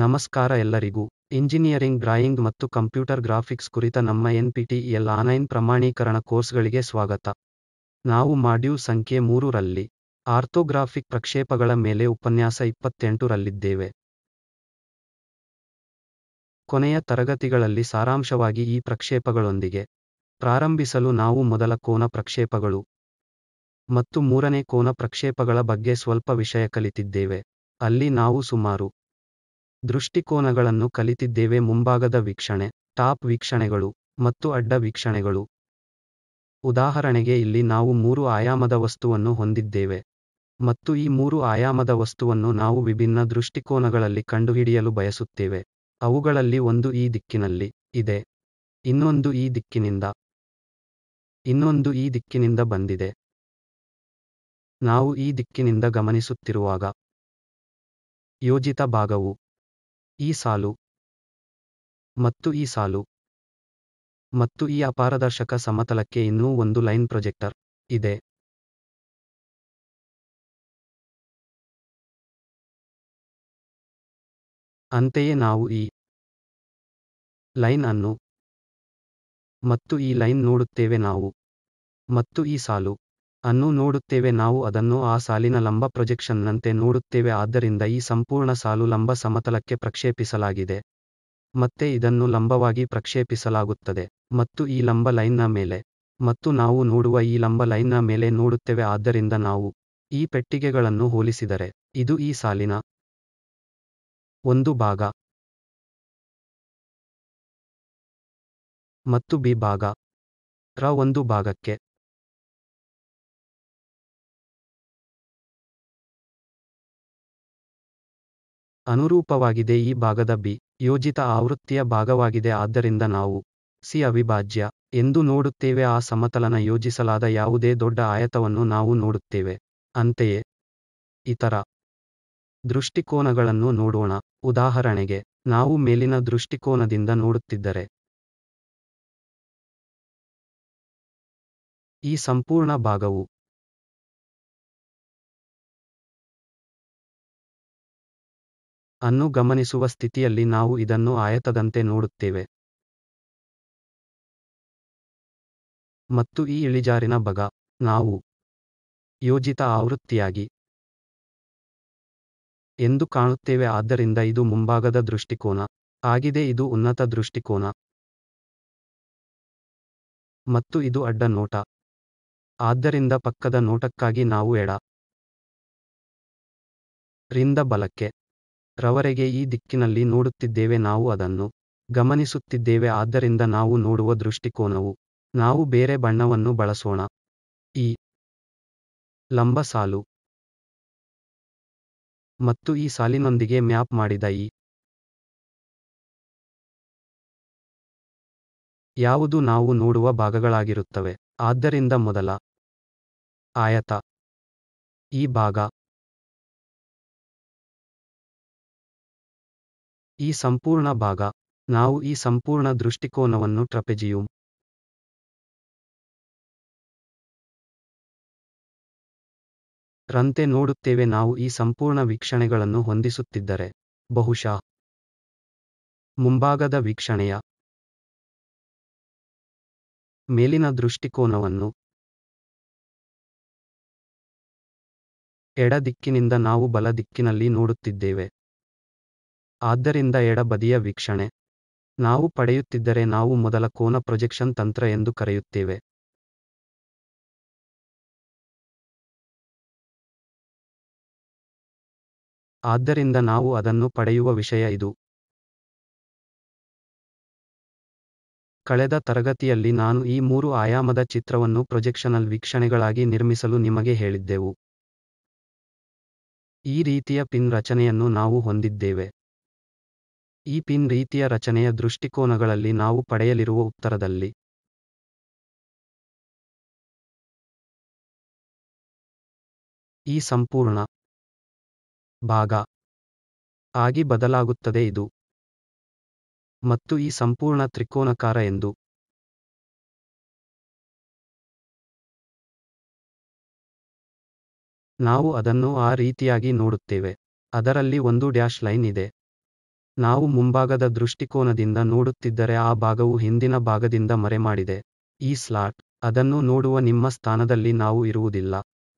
ನಮಸ್ಕಾರ ಎಲ್ಲರಿಗೂ engineering drawing ಮತ್ತು ಕಂಪ್ಯೂಟರ್ ಗ್ರಾಫಿಕ್ಸ್ ಕುರಿತ ನಮ್ಮ NPTEL online ಪ್ರಮಾಣೀಕರಣ ಕೋರ್ಸ್ಗಳಿಗೆ ಸ್ವಾಗತ ನಾವು ಮಾಡ್ಯೂ ಸಂಖ್ಯೆ ಮೂರರಲ್ಲಿ ಆರ್ಥೋಗ್ರಾಫಿಕ್ ಪ್ರಕ್ಷೇಪಗಳ ಮೇಲೆ ಉಪನ್ಯಾಸ ಇಪ್ಪತ್ತೆಂಟರಲ್ಲಿದ್ದೇವೆ ಕೊನೆಯ ತರಗತಿಗಳಲ್ಲಿ ಸಾರಾಂಶವಾಗಿ ಈ ಪ್ರಕ್ಷೇಪಗಳೊಂದಿಗೆ ಪ್ರಾರಂಭಿಸಲು ನಾವು ಮೊದಲ ಕೋನ ಪ್ರಕ್ಷೇಪಗಳು ಮತ್ತು ಮೂರನೇ ಕೋನ ಪ್ರಕ್ಷೇಪಗಳ ಬಗ್ಗೆ ಸ್ವಲ್ಪ ವಿಷಯ ಕಲಿತಿದ್ದೇವೆ ಅಲ್ಲಿ ನಾವು ಸುಮಾರು ದೃಷ್ಟಿಕೋನಗಳನ್ನು ಕಲಿತಿದ್ದೇವೆ ಮುಂಭಾಗದ ವೀಕ್ಷಣೆ ಟಾಪ್ ವೀಕ್ಷಣೆಗಳು ಮತ್ತು ಅಡ್ಡ ವೀಕ್ಷಣೆಗಳು ಉದಾಹರಣೆಗೆ ಇಲ್ಲಿ ನಾವು ಮೂರು ಆಯಾಮದ ವಸ್ತುವನ್ನು ಹೊಂದಿದ್ದೇವೆ ಮತ್ತು ಈ ಮೂರು ಆಯಾಮದ ವಸ್ತುವನ್ನು ನಾವು ವಿಭಿನ್ನ ದೃಷ್ಟಿಕೋನಗಳಲ್ಲಿ ಕಂಡುಹಿಡಿಯಲು ಬಯಸುತ್ತೇವೆ ಅವುಗಳಲ್ಲಿ ಒಂದು ಈ ದಿಕ್ಕಿನಲ್ಲಿ ಇದೆ ಇನ್ನೊಂದು ಈ ದಿಕ್ಕಿನಿಂದ ಇನ್ನೊಂದು ಈ ದಿಕ್ಕಿನಿಂದ ಬಂದಿದೆ ನಾವು ಈ ದಿಕ್ಕಿನಿಂದ ಗಮನಿಸುತ್ತಿರುವಾಗ ಯೋಜಿತ ಭಾಗವು ಈ ಸಾಲು ಮತ್ತು ಈ ಸಾಲು ಮತ್ತು ಈ ಅಪಾರದರ್ಶಕ ಸಮತಲಕ್ಕೆ ಇನ್ನೂ ಒಂದು ಲೈನ್ ಪ್ರೊಜೆಕ್ಟರ್ ಇದೆ ಅಂತೆಯೇ ನಾವು ಈ ಲೈನ್ ಅನ್ನು ಮತ್ತು ಈ ಲೈನ್ ನೋಡುತ್ತೇವೆ ನಾವು ಮತ್ತು ಈ ಸಾಲು ಅನ್ನು ನೋಡುತ್ತೇವೆ ನಾವು ಅದನ್ನು ಆ ಸಾಲಿನ ಲಂಬ ಪ್ರೊಜೆಕ್ಷನ್ನಂತೆ ನೋಡುತ್ತೇವೆ ಆದ್ದರಿಂದ ಈ ಸಂಪೂರ್ಣ ಸಾಲು ಲಂಬ ಸಮತಲಕ್ಕೆ ಪ್ರಕ್ಷೇಪಿಸಲಾಗಿದೆ ಮತ್ತೆ ಇದನ್ನು ಲಂಬವಾಗಿ ಪ್ರಕ್ಷೇಪಿಸಲಾಗುತ್ತದೆ ಮತ್ತು ಈ ಲಂಬ ಲೈನ್ನ ಮೇಲೆ ಮತ್ತು ನಾವು ನೋಡುವ ಈ ಲಂಬ ಲೈನ್ನ ಮೇಲೆ ನೋಡುತ್ತೇವೆ ಆದ್ದರಿಂದ ನಾವು ಈ ಪೆಟ್ಟಿಗೆಗಳನ್ನು ಹೋಲಿಸಿದರೆ ಇದು ಈ ಸಾಲಿನ ಒಂದು ಭಾಗ ಮತ್ತು ಬಿ ಭಾಗ ರ ಒಂದು ಭಾಗಕ್ಕೆ ಅನುರೂಪವಾಗಿದೆ ಈ ಭಾಗದ ಬಿ ಯೋಜಿತ ಆವೃತ್ತಿಯ ಭಾಗವಾಗಿದೆ ಆದ್ದರಿಂದ ನಾವು ಸಿ ಅವಿಭಾಜ್ಯ ಎಂದು ನೋಡುತ್ತೇವೆ ಆ ಸಮತಲನ ಯೋಜಿಸಲಾದ ಯಾವುದೇ ದೊಡ್ಡ ಆಯತವನ್ನು ನಾವು ನೋಡುತ್ತೇವೆ ಅಂತೆಯೇ ಇತರ ದೃಷ್ಟಿಕೋನಗಳನ್ನು ನೋಡೋಣ ಉದಾಹರಣೆಗೆ ನಾವು ಮೇಲಿನ ದೃಷ್ಟಿಕೋನದಿಂದ ನೋಡುತ್ತಿದ್ದರೆ ಈ ಸಂಪೂರ್ಣ ಭಾಗವು ಅನ್ನು ಗಮನಿಸುವ ಸ್ಥಿತಿಯಲ್ಲಿ ನಾವು ಇದನ್ನು ಆಯತದಂತೆ ನೋಡುತ್ತೇವೆ ಮತ್ತು ಈ ಇಳಿಜಾರಿನ ಬಗ ನಾವು ಯೋಜಿತ ಆವೃತ್ತಿಯಾಗಿ ಎಂದು ಕಾಣುತ್ತೇವೆ ಆದ್ದರಿಂದ ಇದು ಮುಂಭಾಗದ ದೃಷ್ಟಿಕೋನ ಆಗಿದೆ ಇದು ಉನ್ನತ ದೃಷ್ಟಿಕೋನ ಮತ್ತು ಇದು ಅಡ್ಡ ನೋಟ ಆದ್ದರಿಂದ ಪಕ್ಕದ ನೋಟಕ್ಕಾಗಿ ನಾವು ಎಡ ರಿಂದ ಬಲಕ್ಕೆ ರವರೆಗೆ ಈ ದಿಕ್ಕಿನಲ್ಲಿ ನೋಡುತ್ತಿದ್ದೇವೆ ನಾವು ಅದನ್ನು ಗಮನಿಸುತ್ತಿದ್ದೇವೆ ಆದ್ದರಿಂದ ನಾವು ನೋಡುವ ದೃಷ್ಟಿಕೋನವು ನಾವು ಬೇರೆ ಬಣ್ಣವನ್ನು ಬಳಸೋಣ ಈ ಲಂಬ ಸಾಲು ಮತ್ತು ಈ ಸಾಲಿನೊಂದಿಗೆ ಮ್ಯಾಪ್ ಮಾಡಿದ ಈ ಯಾವುದು ನಾವು ನೋಡುವ ಭಾಗಗಳಾಗಿರುತ್ತವೆ ಆದ್ದರಿಂದ ಮೊದಲ ಆಯತ ಈ ಭಾಗ ಈ ಸಂಪೂರ್ಣ ಭಾಗ ನಾವು ಈ ಸಂಪೂರ್ಣ ದೃಷ್ಟಿಕೋನವನ್ನು ಟ್ರಪೆಜಿಯಂ ರಂತೆ ನೋಡುತ್ತೇವೆ ನಾವು ಈ ಸಂಪೂರ್ಣ ವೀಕ್ಷಣೆಗಳನ್ನು ಹೊಂದಿಸುತ್ತಿದ್ದರೆ ಬಹುಶಃ ಮುಂಭಾಗದ ವೀಕ್ಷಣೆಯ ಮೇಲಿನ ದೃಷ್ಟಿಕೋನವನ್ನು ಎಡ ದಿಕ್ಕಿನಿಂದ ನಾವು ಬಲ ದಿಕ್ಕಿನಲ್ಲಿ ನೋಡುತ್ತಿದ್ದೇವೆ ಆದ್ದರಿಂದ ಎಡ ಬದಿಯ ವೀಕ್ಷಣೆ ನಾವು ಪಡೆಯುತ್ತಿದ್ದರೆ ನಾವು ಮೊದಲ ಕೋನ ಪ್ರೊಜೆಕ್ಷನ್ ತಂತ್ರ ಎಂದು ಕರೆಯುತ್ತೇವೆ ಆದ್ದರಿಂದ ನಾವು ಅದನ್ನು ಪಡೆಯುವ ವಿಷಯ ಇದು ಕಳೆದ ತರಗತಿಯಲ್ಲಿ ನಾನು ಈ ಮೂರು ಆಯಾಮದ ಚಿತ್ರವನ್ನು ಪ್ರೊಜೆಕ್ಷನಲ್ ವೀಕ್ಷಣೆಗಳಾಗಿ ನಿರ್ಮಿಸಲು ನಿಮಗೆ ಹೇಳಿದ್ದೆವು ಈ ರೀತಿಯ ಪಿನ್ ರಚನೆಯನ್ನು ನಾವು ಹೊಂದಿದ್ದೇವೆ ಈ ಪಿನ್ ರೀತಿಯ ರಚನೆಯ ದೃಷ್ಟಿಕೋನಗಳಲ್ಲಿ ನಾವು ಪಡೆಯಲಿರುವ ಉತ್ತರದಲ್ಲಿ ಈ ಸಂಪೂರ್ಣ ಭಾಗ ಆಗಿ ಬದಲಾಗುತ್ತದೆ ಇದು ಮತ್ತು ಈ ಸಂಪೂರ್ಣ ತ್ರಿಕೋನಕಾರ ಎಂದು ನಾವು ಅದನ್ನು ಆ ರೀತಿಯಾಗಿ ನೋಡುತ್ತೇವೆ ಅದರಲ್ಲಿ ಒಂದು ಡ್ಯಾಶ್ ಲೈನ್ ಇದೆ ನಾವು ಮುಂಭಾಗದ ದೃಷ್ಟಿಕೋನದಿಂದ ನೋಡುತ್ತಿದ್ದರೆ ಆ ಭಾಗವು ಹಿಂದಿನ ಭಾಗದಿಂದ ಮರೆಮಾಡಿದೆ ಈ ಸ್ಲಾಟ್ ಅದನ್ನು ನೋಡುವ ನಿಮ್ಮ ಸ್ಥಾನದಲ್ಲಿ ನಾವು ಇರುವುದಿಲ್ಲ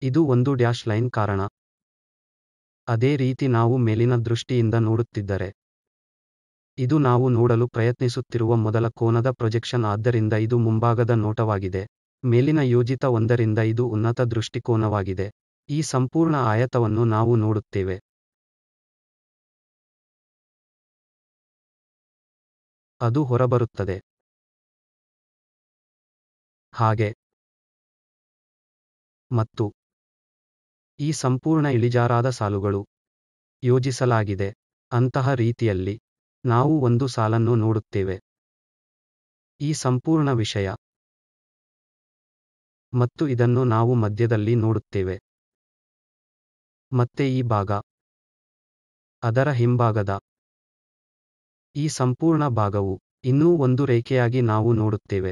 ಇದು ಒಂದು ಡ್ಯಾಶ್ ಲೈನ್ ಕಾರಣ ಅದೇ ರೀತಿ ನಾವು ಮೇಲಿನ ದೃಷ್ಟಿಯಿಂದ ನೋಡುತ್ತಿದ್ದರೆ ಇದು ನಾವು ನೋಡಲು ಪ್ರಯತ್ನಿಸುತ್ತಿರುವ ಮೊದಲ ಕೋನದ ಪ್ರೊಜೆಕ್ಷನ್ ಆದ್ದರಿಂದ ಇದು ಮುಂಭಾಗದ ನೋಟವಾಗಿದೆ ಮೇಲಿನ ಯೋಜಿತ ಒಂದರಿಂದ ಇದು ಉನ್ನತ ದೃಷ್ಟಿಕೋನವಾಗಿದೆ ಈ ಸಂಪೂರ್ಣ ಆಯತವನ್ನು ನಾವು ನೋಡುತ್ತೇವೆ ಅದು ಹೊರಬರುತ್ತದೆ ಹಾಗೆ ಮತ್ತು ಈ ಸಂಪೂರ್ಣ ಇಳಿಜಾರಾದ ಸಾಲುಗಳು ಯೋಜಿಸಲಾಗಿದೆ ಅಂತಹ ರೀತಿಯಲ್ಲಿ ನಾವು ಒಂದು ಸಾಲನ್ನು ನೋಡುತ್ತೇವೆ ಈ ಸಂಪೂರ್ಣ ವಿಷಯ ಮತ್ತು ಇದನ್ನು ನಾವು ಮಧ್ಯದಲ್ಲಿ ನೋಡುತ್ತೇವೆ ಮತ್ತೆ ಈ ಭಾಗ ಅದರ ಹಿಂಭಾಗದ ಈ ಸಂಪೂರ್ಣ ಭಾಗವು ಇನ್ನೂ ಒಂದು ರೇಖೆಯಾಗಿ ನಾವು ನೋಡುತ್ತೇವೆ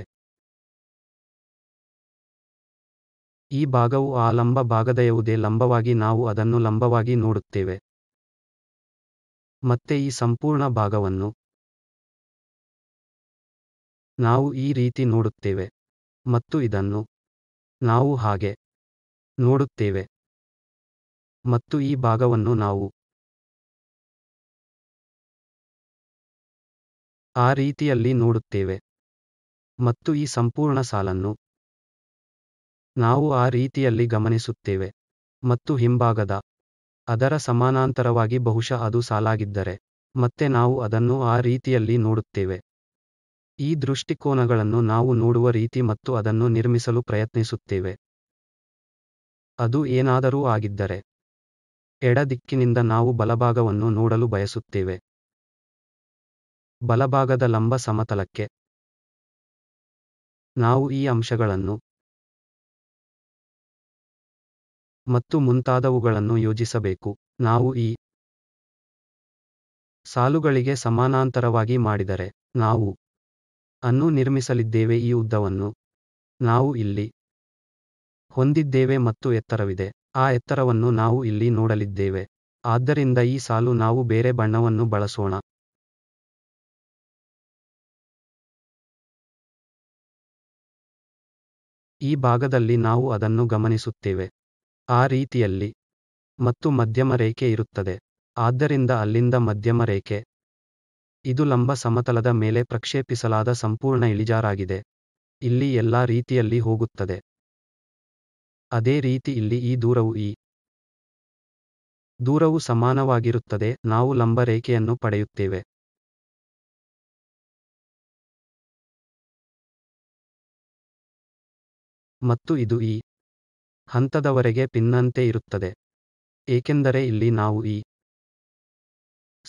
ಈ ಭಾಗವು ಆ ಲಂಬ ಯಾವುದೇ ಲಂಬವಾಗಿ ನಾವು ಅದನ್ನು ಲಂಬವಾಗಿ ನೋಡುತ್ತೇವೆ ಮತ್ತೆ ಈ ಸಂಪೂರ್ಣ ಭಾಗವನ್ನು ನಾವು ಈ ರೀತಿ ನೋಡುತ್ತೇವೆ ಮತ್ತು ಇದನ್ನು ನಾವು ಹಾಗೆ ನೋಡುತ್ತೇವೆ ಮತ್ತು ಈ ಭಾಗವನ್ನು ನಾವು ಆ ರೀತಿಯಲ್ಲಿ ನೋಡುತ್ತೇವೆ ಮತ್ತು ಈ ಸಂಪೂರ್ಣ ಸಾಲನ್ನು ನಾವು ಆ ರೀತಿಯಲ್ಲಿ ಗಮನಿಸುತ್ತೇವೆ ಮತ್ತು ಹಿಂಭಾಗದ ಅದರ ಸಮಾನಾಂತರವಾಗಿ ಬಹುಶಃ ಅದು ಸಾಲಾಗಿದ್ದರೆ ಮತ್ತೆ ನಾವು ಅದನ್ನು ಆ ರೀತಿಯಲ್ಲಿ ನೋಡುತ್ತೇವೆ ಈ ದೃಷ್ಟಿಕೋನಗಳನ್ನು ನಾವು ನೋಡುವ ರೀತಿ ಮತ್ತು ಅದನ್ನು ನಿರ್ಮಿಸಲು ಪ್ರಯತ್ನಿಸುತ್ತೇವೆ ಅದು ಏನಾದರೂ ಆಗಿದ್ದರೆ ಎಡ ದಿಕ್ಕಿನಿಂದ ನಾವು ಬಲಭಾಗವನ್ನು ನೋಡಲು ಬಯಸುತ್ತೇವೆ ಬಲಭಾಗದ ಲಂಬ ಸಮತಲಕ್ಕೆ ನಾವು ಈ ಅಂಶಗಳನ್ನು ಮತ್ತು ಮುಂತಾದವುಗಳನ್ನು ಯೋಜಿಸಬೇಕು ನಾವು ಈ ಸಾಲುಗಳಿಗೆ ಸಮಾನಾಂತರವಾಗಿ ಮಾಡಿದರೆ ನಾವು ಅನ್ನು ನಿರ್ಮಿಸಲಿದ್ದೇವೆ ಈ ಉದ್ದವನ್ನು ನಾವು ಇಲ್ಲಿ ಹೊಂದಿದ್ದೇವೆ ಮತ್ತು ಎತ್ತರವಿದೆ ಆ ಎತ್ತರವನ್ನು ನಾವು ಇಲ್ಲಿ ನೋಡಲಿದ್ದೇವೆ ಆದ್ದರಿಂದ ಈ ಸಾಲು ನಾವು ಬೇರೆ ಬಣ್ಣವನ್ನು ಬಳಸೋಣ ಈ ಭಾಗದಲ್ಲಿ ನಾವು ಅದನ್ನು ಗಮನಿಸುತ್ತೇವೆ ಆ ರೀತಿಯಲ್ಲಿ ಮತ್ತು ಮಧ್ಯಮ ರೇಖೆ ಇರುತ್ತದೆ ಆದ್ದರಿಂದ ಅಲ್ಲಿಂದ ಮಧ್ಯಮ ರೇಖೆ ಇದು ಲಂಬ ಸಮತಲದ ಮೇಲೆ ಪ್ರಕ್ಷೇಪಿಸಲಾದ ಸಂಪೂರ್ಣ ಇಳಿಜಾರಾಗಿದೆ ಇಲ್ಲಿ ಎಲ್ಲಾ ರೀತಿಯಲ್ಲಿ ಹೋಗುತ್ತದೆ ಅದೇ ರೀತಿ ಇಲ್ಲಿ ಈ ದೂರವು ಈ ದೂರವು ಸಮಾನವಾಗಿರುತ್ತದೆ ನಾವು ಲಂಬ ರೇಖೆಯನ್ನು ಪಡೆಯುತ್ತೇವೆ ಮತ್ತು ಇದು ಈ ಹಂತದವರೆಗೆ ಪಿನ್ನಂತೆ ಇರುತ್ತದೆ ಏಕೆಂದರೆ ಇಲ್ಲಿ ನಾವು ಈ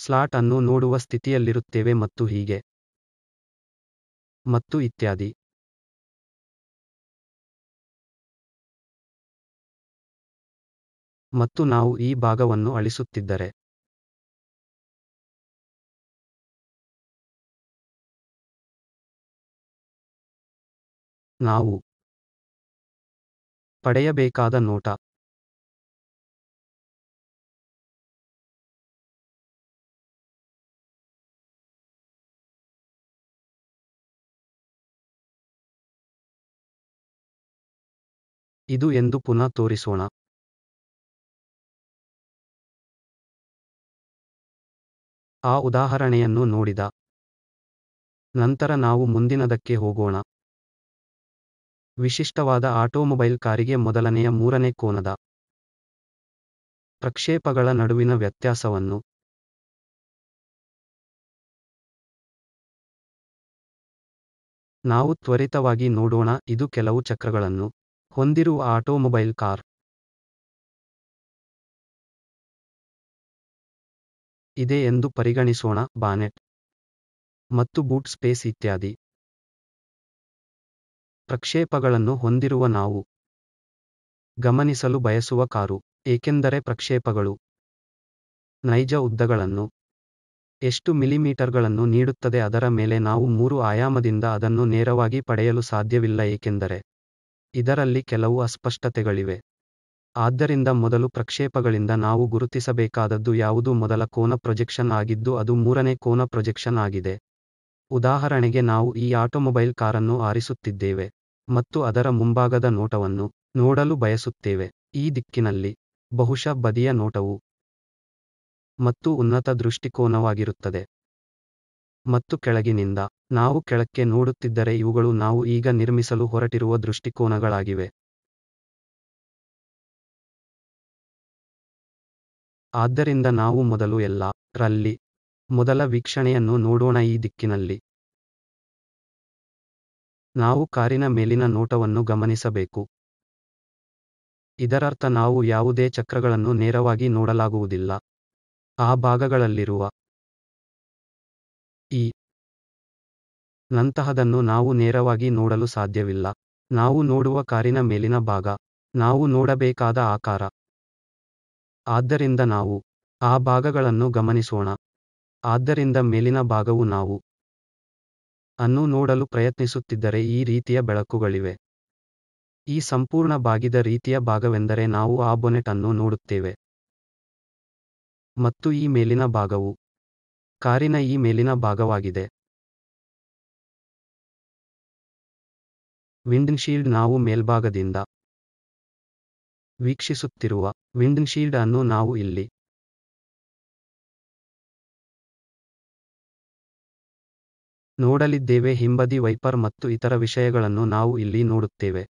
ಸ್ಲಾಟ್ ಅನ್ನು ನೋಡುವ ಸ್ಥಿತಿಯಲ್ಲಿರುತ್ತೇವೆ ಮತ್ತು ಹೀಗೆ ಮತ್ತು ಇತ್ಯಾದಿ ಮತ್ತು ನಾವು ಈ ಭಾಗವನ್ನು ಅಳಿಸುತ್ತಿದ್ದರೆ ನಾವು ಪಡೆಯಬೇಕಾದ ನೋಟ ಇದು ಎಂದು ಪುನಃ ತೋರಿಸೋಣ ಆ ಉದಾಹರಣೆಯನ್ನು ನೋಡಿದ ನಂತರ ನಾವು ಮುಂದಿನದಕ್ಕೆ ಹೋಗೋಣ ವಿಶಿಷ್ಟವಾದ ಆಟೋಮೊಬೈಲ್ ಕಾರಿಗೆ ಮೊದಲನೆಯ ಮೂರನೇ ಕೋನದ ಪ್ರಕ್ಷೇಪಗಳ ನಡುವಿನ ವ್ಯತ್ಯಾಸವನ್ನು ನಾವು ತ್ವರಿತವಾಗಿ ನೋಡೋಣ ಇದು ಕೆಲವು ಚಕ್ರಗಳನ್ನು ಹೊಂದಿರುವ ಆಟೋಮೊಬೈಲ್ ಕಾರ್ ಇದೆ ಎಂದು ಪರಿಗಣಿಸೋಣ ಬಾನೆಟ್ ಮತ್ತು ಬೂಟ್ ಸ್ಪೇಸ್ ಇತ್ಯಾದಿ ಪ್ರಕ್ಷೇಪಗಳನ್ನು ಹೊಂದಿರುವ ನಾವು ಗಮನಿಸಲು ಬಯಸುವ ಕಾರು ಏಕೆಂದರೆ ಪ್ರಕ್ಷೇಪಗಳು ನೈಜ ಉದ್ದಗಳನ್ನು ಎಷ್ಟು ಮಿಲಿಮೀಟರ್ಗಳನ್ನು ನೀಡುತ್ತದೆ ಅದರ ಮೇಲೆ ನಾವು ಮೂರು ಆಯಾಮದಿಂದ ಅದನ್ನು ನೇರವಾಗಿ ಪಡೆಯಲು ಸಾಧ್ಯವಿಲ್ಲ ಏಕೆಂದರೆ ಇದರಲ್ಲಿ ಕೆಲವು ಅಸ್ಪಷ್ಟತೆಗಳಿವೆ ಆದ್ದರಿಂದ ಮೊದಲು ಪ್ರಕ್ಷೇಪಗಳಿಂದ ನಾವು ಗುರುತಿಸಬೇಕಾದದ್ದು ಯಾವುದು ಮೊದಲ ಕೋನ ಪ್ರೊಜೆಕ್ಷನ್ ಆಗಿದ್ದು ಅದು ಮೂರನೇ ಕೋನ ಪ್ರೊಜೆಕ್ಷನ್ ಆಗಿದೆ ಉದಾಹರಣೆಗೆ ನಾವು ಈ ಆಟೋಮೊಬೈಲ್ ಕಾರನ್ನು ಆರಿಸುತ್ತಿದ್ದೇವೆ ಮತ್ತು ಅದರ ಮುಂಭಾಗದ ನೋಟವನ್ನು ನೋಡಲು ಬಯಸುತ್ತೇವೆ ಈ ದಿಕ್ಕಿನಲ್ಲಿ ಬಹುಶಃ ಬದಿಯ ನೋಟವು ಮತ್ತು ಉನ್ನತ ದೃಷ್ಟಿಕೋನವಾಗಿರುತ್ತದೆ ಮತ್ತು ಕೆಳಗಿನಿಂದ ನಾವು ಕೆಳಕ್ಕೆ ನೋಡುತ್ತಿದ್ದರೆ ಇವುಗಳು ನಾವು ಈಗ ನಿರ್ಮಿಸಲು ಹೊರಟಿರುವ ದೃಷ್ಟಿಕೋನಗಳಾಗಿವೆ ಆದ್ದರಿಂದ ನಾವು ಮೊದಲು ಎಲ್ಲ ರಲ್ಲಿ ಮೊದಲ ವೀಕ್ಷಣೆಯನ್ನು ನೋಡೋಣ ಈ ದಿಕ್ಕಿನಲ್ಲಿ ನಾವು ಕಾರಿನ ಮೇಲಿನ ನೋಟವನ್ನು ಗಮನಿಸಬೇಕು ಇದರರ್ಥ ನಾವು ಯಾವುದೇ ಚಕ್ರಗಳನ್ನು ನೇರವಾಗಿ ನೋಡಲಾಗುವುದಿಲ್ಲ ಆ ಭಾಗಗಳಲ್ಲಿರುವ ಈ ನಂತಹದನ್ನು ನಾವು ನೇರವಾಗಿ ನೋಡಲು ಸಾಧ್ಯವಿಲ್ಲ ನಾವು ನೋಡುವ ಕಾರಿನ ಮೇಲಿನ ಭಾಗ ನಾವು ನೋಡಬೇಕಾದ ಆಕಾರ ಆದ್ದರಿಂದ ನಾವು ಆ ಭಾಗಗಳನ್ನು ಗಮನಿಸೋಣ ಆದ್ದರಿಂದ ಮೇಲಿನ ಭಾಗವು ನಾವು ಅನ್ನು ನೋಡಲು ಪ್ರಯತ್ನಿಸುತ್ತಿದ್ದರೆ ಈ ರೀತಿಯ ಬೆಳಕುಗಳಿವೆ ಈ ಸಂಪೂರ್ಣ ಬಾಗಿದ ರೀತಿಯ ಭಾಗವೆಂದರೆ ನಾವು ಆ ಬೊನೆಟ್ ಅನ್ನು ನೋಡುತ್ತೇವೆ ಮತ್ತು ಈ ಮೇಲಿನ ಭಾಗವು ಕಾರಿನ ಈ ಮೇಲಿನ ಭಾಗವಾಗಿದೆ ವಿಂಡ್ಶೀಲ್ಡ್ ನಾವು ಮೇಲ್ಭಾಗದಿಂದ ವೀಕ್ಷಿಸುತ್ತಿರುವ ವಿಂಡ್ಶೀಲ್ಡ್ ಅನ್ನು ನಾವು ಇಲ್ಲಿ ನೋಡಲಿದ್ದೇವೆ ಹಿಂಬದಿ ವೈಪರ್ ಮತ್ತು ಇತರ ವಿಷಯಗಳನ್ನು ನಾವು ಇಲ್ಲಿ ನೋಡುತ್ತೇವೆ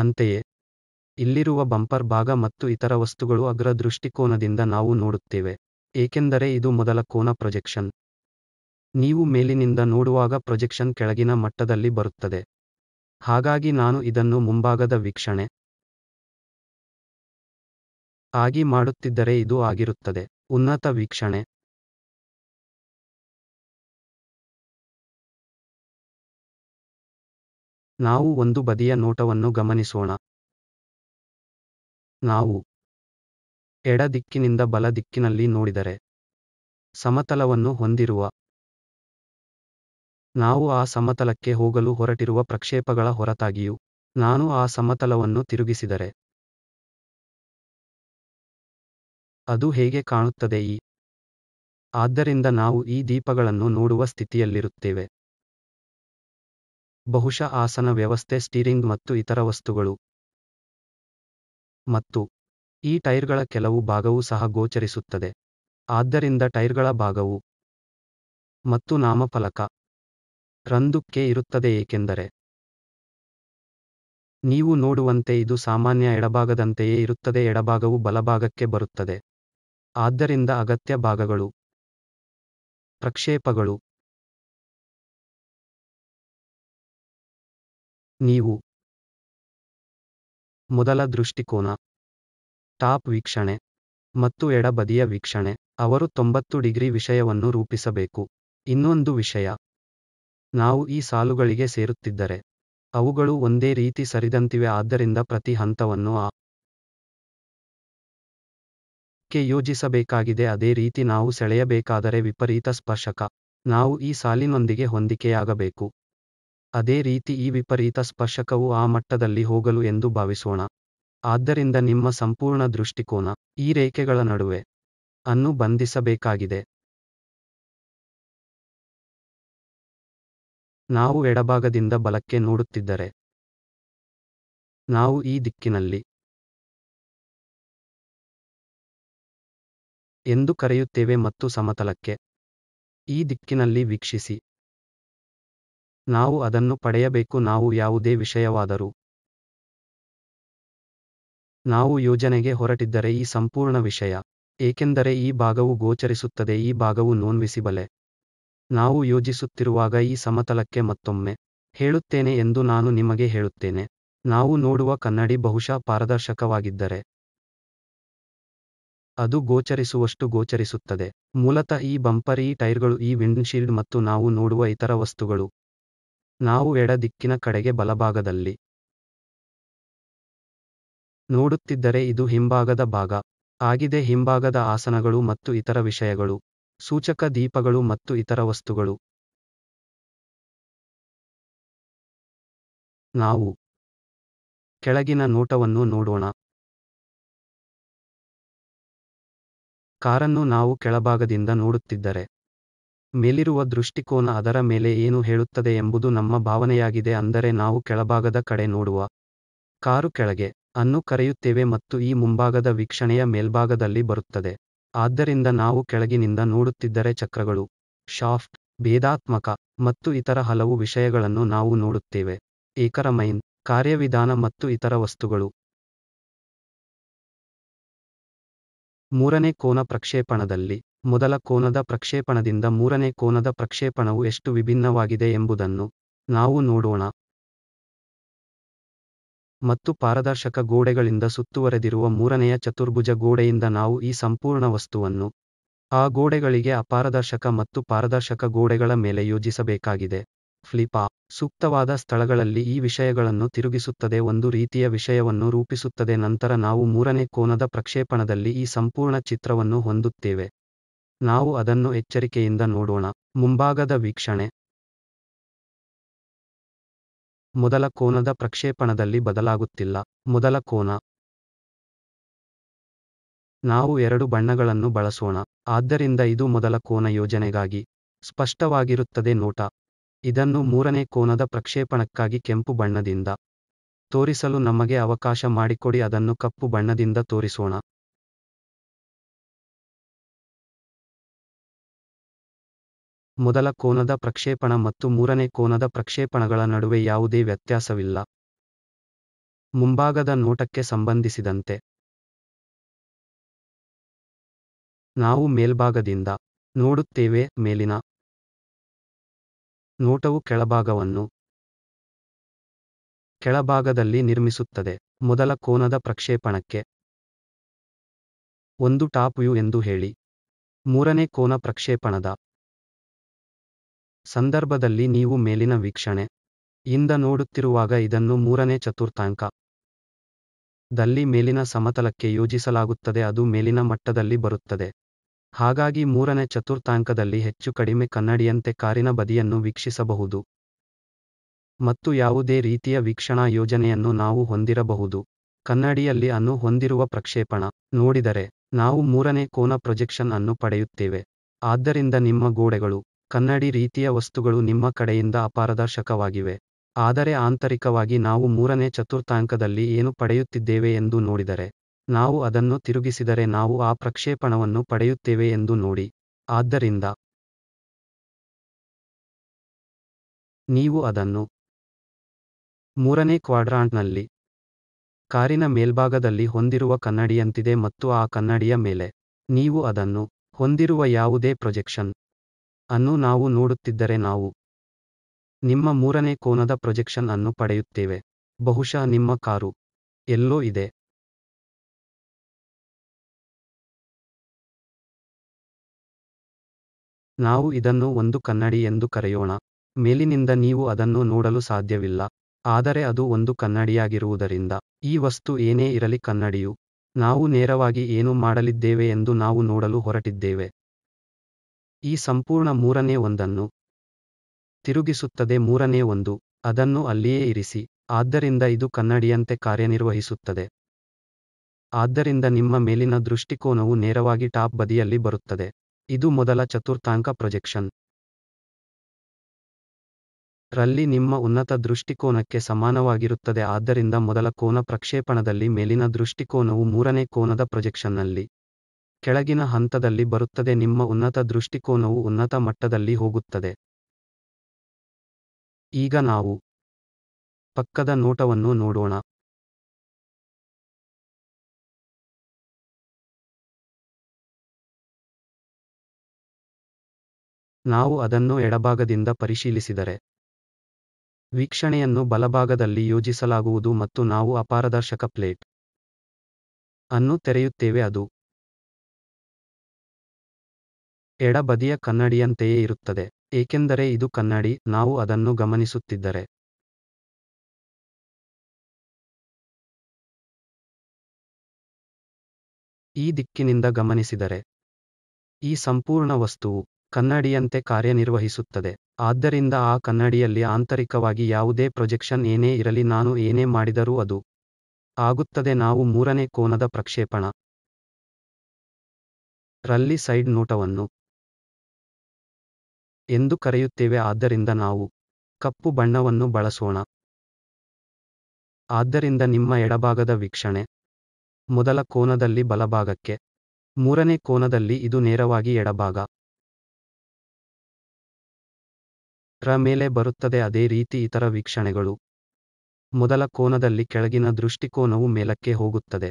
ಅಂತೆಯೇ ಇಲ್ಲಿರುವ ಬಂಪರ್ ಭಾಗ ಮತ್ತು ಇತರ ವಸ್ತುಗಳು ಅಗ್ರ ದೃಷ್ಟಿಕೋನದಿಂದ ನಾವು ನೋಡುತ್ತೇವೆ ಏಕೆಂದರೆ ಇದು ಮೊದಲ ಕೋನ ಪ್ರೊಜೆಕ್ಷನ್ ನೀವು ಮೇಲಿನಿಂದ ನೋಡುವಾಗ ಪ್ರೊಜೆಕ್ಷನ್ ಕೆಳಗಿನ ಮಟ್ಟದಲ್ಲಿ ಬರುತ್ತದೆ ಹಾಗಾಗಿ ನಾನು ಇದನ್ನು ಮುಂಭಾಗದ ವೀಕ್ಷಣೆ ಆಗಿ ಮಾಡುತ್ತಿದ್ದರೆ ಇದು ಆಗಿರುತ್ತದೆ ಉನ್ನತ ವೀಕ್ಷಣೆ ನಾವು ಒಂದು ಬದಿಯ ನೋಟವನ್ನು ಗಮನಿಸೋಣ ನಾವು ಎಡ ದಿಕ್ಕಿನಿಂದ ಬಲ ದಿಕ್ಕಿನಲ್ಲಿ ನೋಡಿದರೆ ಸಮತಲವನ್ನು ಹೊಂದಿರುವ ನಾವು ಆ ಸಮತಲಕ್ಕೆ ಹೋಗಲು ಹೊರಟಿರುವ ಪ್ರಕ್ಷೇಪಗಳ ಹೊರತಾಗಿಯೂ ನಾನು ಆ ಸಮತಲವನ್ನು ತಿರುಗಿಸಿದರೆ ಅದು ಹೇಗೆ ಕಾಣುತ್ತದೆ ಈ ಆದ್ದರಿಂದ ನಾವು ಈ ದೀಪಗಳನ್ನು ನೋಡುವ ಸ್ಥಿತಿಯಲ್ಲಿರುತ್ತೇವೆ ಬಹುಶಃ ಆಸನ ವ್ಯವಸ್ಥೆ ಸ್ಟೀರಿಂಗ್ ಮತ್ತು ಇತರ ವಸ್ತುಗಳು ಮತ್ತು ಈ ಟೈರ್ಗಳ ಕೆಲವು ಭಾಗವು ಸಹ ಗೋಚರಿಸುತ್ತದೆ ಆದ್ದರಿಂದ ಟೈರ್ಗಳ ಭಾಗವು ಮತ್ತು ನಾಮಫಲಕ ರಂದುಕ್ಕೆ ಇರುತ್ತದೆ ಏಕೆಂದರೆ ನೀವು ನೋಡುವಂತೆ ಇದು ಸಾಮಾನ್ಯ ಎಡಭಾಗದಂತೆಯೇ ಇರುತ್ತದೆ ಎಡಭಾಗವು ಬಲಭಾಗಕ್ಕೆ ಬರುತ್ತದೆ ಆದ್ದರಿಂದ ಅಗತ್ಯ ಭಾಗಗಳು ಪ್ರಕ್ಷೇಪಗಳು ನೀವು ಮೊದಲ ದೃಷ್ಟಿಕೋನ ಟಾಪ್ ವೀಕ್ಷಣೆ ಮತ್ತು ಎಡಬದಿಯ ವೀಕ್ಷಣೆ ಅವರು ತೊಂಬತ್ತು ಡಿಗ್ರಿ ವಿಷಯವನ್ನು ರೂಪಿಸಬೇಕು ಇನ್ನೊಂದು ವಿಷಯ ನಾವು ಈ ಸಾಲುಗಳಿಗೆ ಸೇರುತ್ತಿದ್ದರೆ ಅವುಗಳು ಒಂದೇ ರೀತಿ ಸರಿದಂತಿವೆ ಆದ್ದರಿಂದ ಪ್ರತಿ ಹಂತವನ್ನು ಆ ಕೆ ಯೋಜಿಸಬೇಕಾಗಿದೆ ಅದೇ ರೀತಿ ನಾವು ಸೆಳೆಯಬೇಕಾದರೆ ವಿಪರೀತ ಸ್ಪರ್ಶಕ ನಾವು ಈ ಸಾಲಿನೊಂದಿಗೆ ಹೊಂದಿಕೆಯಾಗಬೇಕು ಅದೇ ರೀತಿ ಈ ವಿಪರೀತ ಸ್ಪರ್ಶಕವು ಆ ಮಟ್ಟದಲ್ಲಿ ಹೋಗಲು ಎಂದು ಭಾವಿಸೋಣ ಆದ್ದರಿಂದ ನಿಮ್ಮ ಸಂಪೂರ್ಣ ದೃಷ್ಟಿಕೋನ ಈ ರೇಖೆಗಳ ನಡುವೆ ಅನ್ನು ಬಂಧಿಸಬೇಕಾಗಿದೆ ನಾವು ಎಡಭಾಗದಿಂದ ಬಲಕ್ಕೆ ನೋಡುತ್ತಿದ್ದರೆ ನಾವು ಈ ದಿಕ್ಕಿನಲ್ಲಿ ಎಂದು ಕರೆಯುತ್ತೇವೆ ಮತ್ತು ಸಮತಲಕ್ಕೆ ಈ ದಿಕ್ಕಿನಲ್ಲಿ ವೀಕ್ಷಿಸಿ ನಾವು ಅದನ್ನು ಪಡೆಯಬೇಕು ನಾವು ಯಾವುದೇ ವಿಷಯವಾದರೂ ನಾವು ಯೋಜನೆಗೆ ಹೊರಟಿದ್ದರೆ ಈ ಸಂಪೂರ್ಣ ವಿಷಯ ಏಕೆಂದರೆ ಈ ಭಾಗವು ಗೋಚರಿಸುತ್ತದೆ ಈ ಭಾಗವು ನೋನ್ವಿಸಿಬಲೆ ನಾವು ಯೋಜಿಸುತ್ತಿರುವಾಗ ಈ ಸಮತಲಕ್ಕೆ ಮತ್ತೊಮ್ಮೆ ಹೇಳುತ್ತೇನೆ ಎಂದು ನಾನು ನಿಮಗೆ ಹೇಳುತ್ತೇನೆ ನಾವು ನೋಡುವ ಕನ್ನಡಿ ಬಹುಶಃ ಪಾರದರ್ಶಕವಾಗಿದ್ದರೆ ಅದು ಗೋಚರಿಸುವಷ್ಟು ಗೋಚರಿಸುತ್ತದೆ ಮೂಲತಃ ಈ ಬಂಪರ್ ಈ ಟೈರ್ಗಳು ಈ ವಿಂಡ್ಶೀಲ್ಡ್ ಮತ್ತು ನಾವು ನೋಡುವ ಇತರ ವಸ್ತುಗಳು ನಾವು ಎಡ ದಿಕ್ಕಿನ ಕಡೆಗೆ ಬಲಭಾಗದಲ್ಲಿ ನೋಡುತ್ತಿದ್ದರೆ ಇದು ಹಿಂಭಾಗದ ಭಾಗ ಆಗಿದೆ ಹಿಂಭಾಗದ ಆಸನಗಳು ಮತ್ತು ಇತರ ವಿಷಯಗಳು ಸೂಚಕ ದೀಪಗಳು ಮತ್ತು ಇತರ ವಸ್ತುಗಳು ನಾವು ಕೆಳಗಿನ ನೋಟವನ್ನು ನೋಡೋಣ ಕಾರನ್ನು ನಾವು ಕೆಳಭಾಗದಿಂದ ನೋಡುತ್ತಿದ್ದರೆ ಮೇಲಿರುವ ದೃಷ್ಟಿಕೋನ ಅದರ ಮೇಲೆ ಏನು ಹೇಳುತ್ತದೆ ಎಂಬುದು ನಮ್ಮ ಭಾವನೆಯಾಗಿದೆ ಅಂದರೆ ನಾವು ಕೆಳಭಾಗದ ಕಡೆ ನೋಡುವ ಕಾರು ಕೆಳಗೆ ಅನ್ನು ಕರೆಯುತ್ತೇವೆ ಮತ್ತು ಈ ಮುಂಭಾಗದ ವೀಕ್ಷಣೆಯ ಮೇಲ್ಭಾಗದಲ್ಲಿ ಬರುತ್ತದೆ ಆದ್ದರಿಂದ ನಾವು ಕೆಳಗಿನಿಂದ ನೋಡುತ್ತಿದ್ದರೆ ಚಕ್ರಗಳು ಶಾಫ್ಟ್ ಭೇದಾತ್ಮಕ ಮತ್ತು ಇತರ ಹಲವು ವಿಷಯಗಳನ್ನು ನಾವು ನೋಡುತ್ತೇವೆ ಮೈನ್ ಕಾರ್ಯವಿಧಾನ ಮತ್ತು ಇತರ ವಸ್ತುಗಳು ಮೂರನೇ ಕೋನ ಪ್ರಕ್ಷೇಪಣದಲ್ಲಿ ಮೊದಲ ಕೋನದ ಪ್ರಕ್ಷೇಪಣದಿಂದ ಮೂರನೇ ಕೋನದ ಪ್ರಕ್ಷೇಪಣವು ಎಷ್ಟು ವಿಭಿನ್ನವಾಗಿದೆ ಎಂಬುದನ್ನು ನಾವು ನೋಡೋಣ ಮತ್ತು ಪಾರದರ್ಶಕ ಗೋಡೆಗಳಿಂದ ಸುತ್ತುವರೆದಿರುವ ಮೂರನೆಯ ಚತುರ್ಭುಜ ಗೋಡೆಯಿಂದ ನಾವು ಈ ಸಂಪೂರ್ಣ ವಸ್ತುವನ್ನು ಆ ಗೋಡೆಗಳಿಗೆ ಅಪಾರದರ್ಶಕ ಮತ್ತು ಪಾರದರ್ಶಕ ಗೋಡೆಗಳ ಮೇಲೆ ಯೋಜಿಸಬೇಕಾಗಿದೆ ಫ್ಲಿಪಾ ಸೂಕ್ತವಾದ ಸ್ಥಳಗಳಲ್ಲಿ ಈ ವಿಷಯಗಳನ್ನು ತಿರುಗಿಸುತ್ತದೆ ಒಂದು ರೀತಿಯ ವಿಷಯವನ್ನು ರೂಪಿಸುತ್ತದೆ ನಂತರ ನಾವು ಮೂರನೇ ಕೋನದ ಪ್ರಕ್ಷೇಪಣದಲ್ಲಿ ಈ ಸಂಪೂರ್ಣ ಚಿತ್ರವನ್ನು ಹೊಂದುತ್ತೇವೆ ನಾವು ಅದನ್ನು ಎಚ್ಚರಿಕೆಯಿಂದ ನೋಡೋಣ ಮುಂಭಾಗದ ವೀಕ್ಷಣೆ ಮೊದಲ ಕೋನದ ಪ್ರಕ್ಷೇಪಣದಲ್ಲಿ ಬದಲಾಗುತ್ತಿಲ್ಲ ಮೊದಲ ಕೋನ ನಾವು ಎರಡು ಬಣ್ಣಗಳನ್ನು ಬಳಸೋಣ ಆದ್ದರಿಂದ ಇದು ಮೊದಲ ಕೋನ ಯೋಜನೆಗಾಗಿ ಸ್ಪಷ್ಟವಾಗಿರುತ್ತದೆ ನೋಟ ಇದನ್ನು ಮೂರನೇ ಕೋನದ ಪ್ರಕ್ಷೇಪಣಕ್ಕಾಗಿ ಕೆಂಪು ಬಣ್ಣದಿಂದ ತೋರಿಸಲು ನಮಗೆ ಅವಕಾಶ ಮಾಡಿಕೊಡಿ ಅದನ್ನು ಕಪ್ಪು ಬಣ್ಣದಿಂದ ತೋರಿಸೋಣ ಮೊದಲ ಕೋನದ ಪ್ರಕ್ಷೇಪಣ ಮತ್ತು ಮೂರನೇ ಕೋನದ ಪ್ರಕ್ಷೇಪಣಗಳ ನಡುವೆ ಯಾವುದೇ ವ್ಯತ್ಯಾಸವಿಲ್ಲ ಮುಂಭಾಗದ ನೋಟಕ್ಕೆ ಸಂಬಂಧಿಸಿದಂತೆ ನಾವು ಮೇಲ್ಭಾಗದಿಂದ ನೋಡುತ್ತೇವೆ ಮೇಲಿನ ನೋಟವು ಕೆಳಭಾಗವನ್ನು ಕೆಳಭಾಗದಲ್ಲಿ ನಿರ್ಮಿಸುತ್ತದೆ ಮೊದಲ ಕೋನದ ಪ್ರಕ್ಷೇಪಣಕ್ಕೆ ಒಂದು ಟಾಪ್ ವ್ಯೂ ಎಂದು ಹೇಳಿ ಮೂರನೇ ಕೋನ ಪ್ರಕ್ಷೇಪಣದ ಸಂದರ್ಭದಲ್ಲಿ ನೀವು ಮೇಲಿನ ವೀಕ್ಷಣೆ ಇಂದ ನೋಡುತ್ತಿರುವಾಗ ಇದನ್ನು ಮೂರನೇ ಚತುರ್ಥಾಂಕ ದಲ್ಲಿ ಮೇಲಿನ ಸಮತಲಕ್ಕೆ ಯೋಜಿಸಲಾಗುತ್ತದೆ ಅದು ಮೇಲಿನ ಮಟ್ಟದಲ್ಲಿ ಬರುತ್ತದೆ ಹಾಗಾಗಿ ಮೂರನೇ ಚತುರ್ಥಾಂಕದಲ್ಲಿ ಹೆಚ್ಚು ಕಡಿಮೆ ಕನ್ನಡಿಯಂತೆ ಕಾರಿನ ಬದಿಯನ್ನು ವೀಕ್ಷಿಸಬಹುದು ಮತ್ತು ಯಾವುದೇ ರೀತಿಯ ವೀಕ್ಷಣಾ ಯೋಜನೆಯನ್ನು ನಾವು ಹೊಂದಿರಬಹುದು ಕನ್ನಡಿಯಲ್ಲಿ ಅನ್ನು ಹೊಂದಿರುವ ಪ್ರಕ್ಷೇಪಣ ನೋಡಿದರೆ ನಾವು ಮೂರನೇ ಕೋನ ಪ್ರೊಜೆಕ್ಷನ್ ಅನ್ನು ಪಡೆಯುತ್ತೇವೆ ಆದ್ದರಿಂದ ನಿಮ್ಮ ಗೋಡೆಗಳು ಕನ್ನಡಿ ರೀತಿಯ ವಸ್ತುಗಳು ನಿಮ್ಮ ಕಡೆಯಿಂದ ಅಪಾರದರ್ಶಕವಾಗಿವೆ ಆದರೆ ಆಂತರಿಕವಾಗಿ ನಾವು ಮೂರನೇ ಚತುರ್ಥಾಂಕದಲ್ಲಿ ಏನು ಪಡೆಯುತ್ತಿದ್ದೇವೆ ಎಂದು ನೋಡಿದರೆ ನಾವು ಅದನ್ನು ತಿರುಗಿಸಿದರೆ ನಾವು ಆ ಪ್ರಕ್ಷೇಪಣವನ್ನು ಪಡೆಯುತ್ತೇವೆ ಎಂದು ನೋಡಿ ಆದ್ದರಿಂದ ನೀವು ಅದನ್ನು ಮೂರನೇ ಕ್ವಾಡ್ರಾಂಟ್ನಲ್ಲಿ ಕಾರಿನ ಮೇಲ್ಭಾಗದಲ್ಲಿ ಹೊಂದಿರುವ ಕನ್ನಡಿಯಂತಿದೆ ಮತ್ತು ಆ ಕನ್ನಡಿಯ ಮೇಲೆ ನೀವು ಅದನ್ನು ಹೊಂದಿರುವ ಯಾವುದೇ ಪ್ರೊಜೆಕ್ಷನ್ ಅನ್ನು ನಾವು ನೋಡುತ್ತಿದ್ದರೆ ನಾವು ನಿಮ್ಮ ಮೂರನೇ ಕೋನದ ಪ್ರೊಜೆಕ್ಷನ್ ಅನ್ನು ಪಡೆಯುತ್ತೇವೆ ಬಹುಶಃ ನಿಮ್ಮ ಕಾರು ಎಲ್ಲೋ ಇದೆ ನಾವು ಇದನ್ನು ಒಂದು ಕನ್ನಡಿ ಎಂದು ಕರೆಯೋಣ ಮೇಲಿನಿಂದ ನೀವು ಅದನ್ನು ನೋಡಲು ಸಾಧ್ಯವಿಲ್ಲ ಆದರೆ ಅದು ಒಂದು ಕನ್ನಡಿಯಾಗಿರುವುದರಿಂದ ಈ ವಸ್ತು ಏನೇ ಇರಲಿ ಕನ್ನಡಿಯು ನಾವು ನೇರವಾಗಿ ಏನು ಮಾಡಲಿದ್ದೇವೆ ಎಂದು ನಾವು ನೋಡಲು ಹೊರಟಿದ್ದೇವೆ ಈ ಸಂಪೂರ್ಣ ಮೂರನೇ ಒಂದನ್ನು ತಿರುಗಿಸುತ್ತದೆ ಮೂರನೇ ಒಂದು ಅದನ್ನು ಅಲ್ಲಿಯೇ ಇರಿಸಿ ಆದ್ದರಿಂದ ಇದು ಕನ್ನಡಿಯಂತೆ ಕಾರ್ಯನಿರ್ವಹಿಸುತ್ತದೆ ಆದ್ದರಿಂದ ನಿಮ್ಮ ಮೇಲಿನ ದೃಷ್ಟಿಕೋನವು ನೇರವಾಗಿ ಟಾಪ್ ಬದಿಯಲ್ಲಿ ಬರುತ್ತದೆ ಇದು ಮೊದಲ ಚತುರ್ಥಾಂಕ ಪ್ರೊಜೆಕ್ಷನ್ ರಲ್ಲಿ ನಿಮ್ಮ ಉನ್ನತ ದೃಷ್ಟಿಕೋನಕ್ಕೆ ಸಮಾನವಾಗಿರುತ್ತದೆ ಆದ್ದರಿಂದ ಮೊದಲ ಕೋನ ಪ್ರಕ್ಷೇಪಣದಲ್ಲಿ ಮೇಲಿನ ದೃಷ್ಟಿಕೋನವು ಮೂರನೇ ಕೋನದ ಪ್ರೊಜೆಕ್ಷನ್ನಲ್ಲಿ ಕೆಳಗಿನ ಹಂತದಲ್ಲಿ ಬರುತ್ತದೆ ನಿಮ್ಮ ಉನ್ನತ ದೃಷ್ಟಿಕೋನವು ಉನ್ನತ ಮಟ್ಟದಲ್ಲಿ ಹೋಗುತ್ತದೆ ಈಗ ನಾವು ಪಕ್ಕದ ನೋಟವನ್ನು ನೋಡೋಣ ನಾವು ಅದನ್ನು ಎಡಭಾಗದಿಂದ ಪರಿಶೀಲಿಸಿದರೆ ವೀಕ್ಷಣೆಯನ್ನು ಬಲಭಾಗದಲ್ಲಿ ಯೋಜಿಸಲಾಗುವುದು ಮತ್ತು ನಾವು ಅಪಾರದರ್ಶಕ ಪ್ಲೇಟ್ ಅನ್ನು ತೆರೆಯುತ್ತೇವೆ ಅದು ಎಡಬದಿಯ ಕನ್ನಡಿಯಂತೆಯೇ ಇರುತ್ತದೆ ಏಕೆಂದರೆ ಇದು ಕನ್ನಡಿ ನಾವು ಅದನ್ನು ಗಮನಿಸುತ್ತಿದ್ದರೆ ಈ ದಿಕ್ಕಿನಿಂದ ಗಮನಿಸಿದರೆ ಈ ಸಂಪೂರ್ಣ ವಸ್ತುವು ಕನ್ನಡಿಯಂತೆ ಕಾರ್ಯನಿರ್ವಹಿಸುತ್ತದೆ ಆದ್ದರಿಂದ ಆ ಕನ್ನಡಿಯಲ್ಲಿ ಆಂತರಿಕವಾಗಿ ಯಾವುದೇ ಪ್ರೊಜೆಕ್ಷನ್ ಏನೇ ಇರಲಿ ನಾನು ಏನೇ ಮಾಡಿದರೂ ಅದು ಆಗುತ್ತದೆ ನಾವು ಮೂರನೇ ಕೋನದ ಪ್ರಕ್ಷೇಪಣ ರಲ್ಲಿ ಸೈಡ್ ನೋಟವನ್ನು ಎಂದು ಕರೆಯುತ್ತೇವೆ ಆದ್ದರಿಂದ ನಾವು ಕಪ್ಪು ಬಣ್ಣವನ್ನು ಬಳಸೋಣ ಆದ್ದರಿಂದ ನಿಮ್ಮ ಎಡಭಾಗದ ವೀಕ್ಷಣೆ ಮೊದಲ ಕೋನದಲ್ಲಿ ಬಲಭಾಗಕ್ಕೆ ಮೂರನೇ ಕೋನದಲ್ಲಿ ಇದು ನೇರವಾಗಿ ಎಡಭಾಗ ರ ಮೇಲೆ ಬರುತ್ತದೆ ಅದೇ ರೀತಿ ಇತರ ವೀಕ್ಷಣೆಗಳು ಮೊದಲ ಕೋನದಲ್ಲಿ ಕೆಳಗಿನ ದೃಷ್ಟಿಕೋನವು ಮೇಲಕ್ಕೆ ಹೋಗುತ್ತದೆ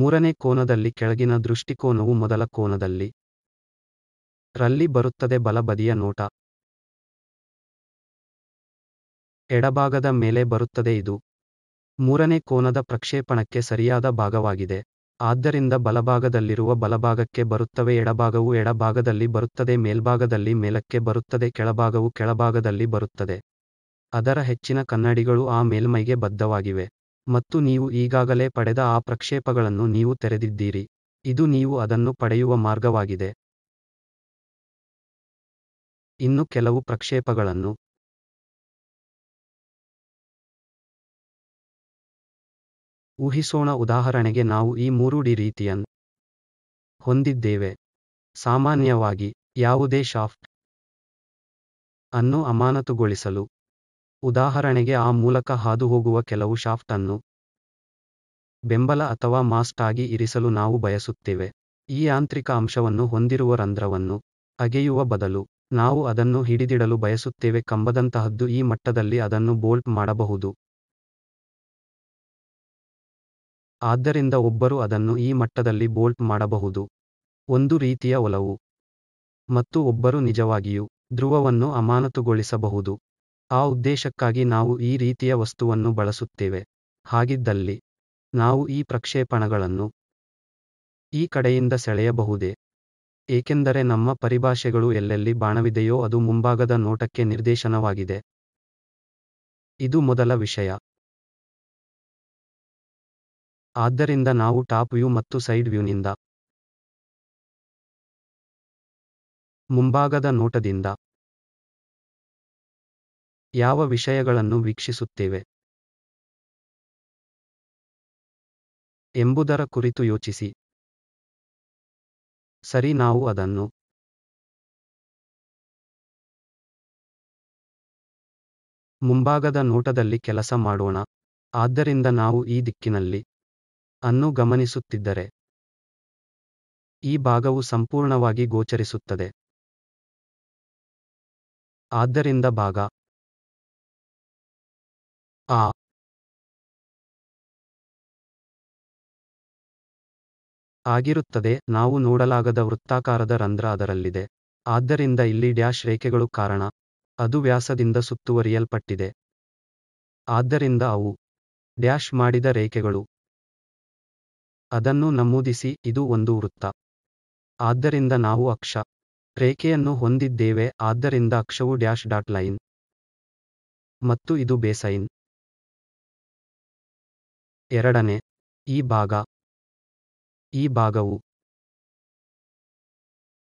ಮೂರನೇ ಕೋನದಲ್ಲಿ ಕೆಳಗಿನ ದೃಷ್ಟಿಕೋನವು ಮೊದಲ ಕೋನದಲ್ಲಿ ರಲ್ಲಿ ಬರುತ್ತದೆ ಬಲಬದಿಯ ನೋಟ ಎಡಭಾಗದ ಮೇಲೆ ಬರುತ್ತದೆ ಇದು ಮೂರನೇ ಕೋನದ ಪ್ರಕ್ಷೇಪಣಕ್ಕೆ ಸರಿಯಾದ ಭಾಗವಾಗಿದೆ ಆದ್ದರಿಂದ ಬಲಭಾಗದಲ್ಲಿರುವ ಬಲಭಾಗಕ್ಕೆ ಬರುತ್ತವೆ ಎಡಭಾಗವು ಎಡಭಾಗದಲ್ಲಿ ಬರುತ್ತದೆ ಮೇಲ್ಭಾಗದಲ್ಲಿ ಮೇಲಕ್ಕೆ ಬರುತ್ತದೆ ಕೆಳಭಾಗವು ಕೆಳಭಾಗದಲ್ಲಿ ಬರುತ್ತದೆ ಅದರ ಹೆಚ್ಚಿನ ಕನ್ನಡಿಗಳು ಆ ಮೇಲ್ಮೈಗೆ ಬದ್ಧವಾಗಿವೆ ಮತ್ತು ನೀವು ಈಗಾಗಲೇ ಪಡೆದ ಆ ಪ್ರಕ್ಷೇಪಗಳನ್ನು ನೀವು ತೆರೆದಿದ್ದೀರಿ ಇದು ನೀವು ಅದನ್ನು ಪಡೆಯುವ ಮಾರ್ಗವಾಗಿದೆ ಇನ್ನು ಕೆಲವು ಪ್ರಕ್ಷೇಪಗಳನ್ನು ಊಹಿಸೋಣ ಉದಾಹರಣೆಗೆ ನಾವು ಈ ಮೂರು ಡಿ ಹೊಂದಿದ್ದೇವೆ ಸಾಮಾನ್ಯವಾಗಿ ಯಾವುದೇ ಶಾಫ್ಟ್ ಅನ್ನು ಅಮಾನತುಗೊಳಿಸಲು ಉದಾಹರಣೆಗೆ ಆ ಮೂಲಕ ಹಾದುಹೋಗುವ ಕೆಲವು ಶಾಫ್ಟ್ ಅನ್ನು ಬೆಂಬಲ ಅಥವಾ ಮಾಸ್ಟ್ ಆಗಿ ಇರಿಸಲು ನಾವು ಬಯಸುತ್ತೇವೆ ಈ ಯಾಂತ್ರಿಕ ಅಂಶವನ್ನು ಹೊಂದಿರುವ ರಂಧ್ರವನ್ನು ಅಗೆಯುವ ಬದಲು ನಾವು ಅದನ್ನು ಹಿಡಿದಿಡಲು ಬಯಸುತ್ತೇವೆ ಕಂಬದಂತಹದ್ದು ಈ ಮಟ್ಟದಲ್ಲಿ ಅದನ್ನು ಬೋಲ್ಟ್ ಮಾಡಬಹುದು ಆದ್ದರಿಂದ ಒಬ್ಬರು ಅದನ್ನು ಈ ಮಟ್ಟದಲ್ಲಿ ಬೋಲ್ಟ್ ಮಾಡಬಹುದು ಒಂದು ರೀತಿಯ ಒಲವು ಮತ್ತು ಒಬ್ಬರು ನಿಜವಾಗಿಯೂ ಧ್ರುವವನ್ನು ಅಮಾನತುಗೊಳಿಸಬಹುದು ಆ ಉದ್ದೇಶಕ್ಕಾಗಿ ನಾವು ಈ ರೀತಿಯ ವಸ್ತುವನ್ನು ಬಳಸುತ್ತೇವೆ ಹಾಗಿದ್ದಲ್ಲಿ ನಾವು ಈ ಪ್ರಕ್ಷೇಪಣಗಳನ್ನು ಈ ಕಡೆಯಿಂದ ಸೆಳೆಯಬಹುದೇ ಏಕೆಂದರೆ ನಮ್ಮ ಪರಿಭಾಷೆಗಳು ಎಲ್ಲೆಲ್ಲಿ ಬಾಣವಿದೆಯೋ ಅದು ಮುಂಭಾಗದ ನೋಟಕ್ಕೆ ನಿರ್ದೇಶನವಾಗಿದೆ ಇದು ಮೊದಲ ವಿಷಯ ಆದ್ದರಿಂದ ನಾವು ಟಾಪ್ ವ್ಯೂ ಮತ್ತು ಸೈಡ್ ವ್ಯೂನಿಂದ ಮುಂಭಾಗದ ನೋಟದಿಂದ ಯಾವ ವಿಷಯಗಳನ್ನು ವೀಕ್ಷಿಸುತ್ತೇವೆ ಎಂಬುದರ ಕುರಿತು ಯೋಚಿಸಿ ಸರಿ ನಾವು ಅದನ್ನು ಮುಂಭಾಗದ ನೋಟದಲ್ಲಿ ಕೆಲಸ ಮಾಡೋಣ ಆದ್ದರಿಂದ ನಾವು ಈ ದಿಕ್ಕಿನಲ್ಲಿ ಅನ್ನು ಗಮನಿಸುತ್ತಿದ್ದರೆ ಈ ಭಾಗವು ಸಂಪೂರ್ಣವಾಗಿ ಗೋಚರಿಸುತ್ತದೆ ಆದ್ದರಿಂದ ಭಾಗ ಆ ಆಗಿರುತ್ತದೆ ನಾವು ನೋಡಲಾಗದ ವೃತ್ತಾಕಾರದ ರಂಧ್ರ ಅದರಲ್ಲಿದೆ ಆದ್ದರಿಂದ ಇಲ್ಲಿ ಡ್ಯಾಶ್ ರೇಖೆಗಳು ಕಾರಣ ಅದು ವ್ಯಾಸದಿಂದ ಸುತ್ತುವರಿಯಲ್ಪಟ್ಟಿದೆ ಆದ್ದರಿಂದ ಅವು ಡ್ಯಾಶ್ ಮಾಡಿದ ರೇಖೆಗಳು ಅದನ್ನು ನಮೂದಿಸಿ ಇದು ಒಂದು ವೃತ್ತ ಆದ್ದರಿಂದ ನಾವು ಅಕ್ಷ ರೇಖೆಯನ್ನು ಹೊಂದಿದ್ದೇವೆ ಆದ್ದರಿಂದ ಅಕ್ಷವು ಡ್ಯಾಶ್ ಡಾಟ್ ಲೈನ್ ಮತ್ತು ಇದು ಬೇಸೈನ್ ಎರಡನೇ ಈ ಭಾಗ ಈ ಭಾಗವು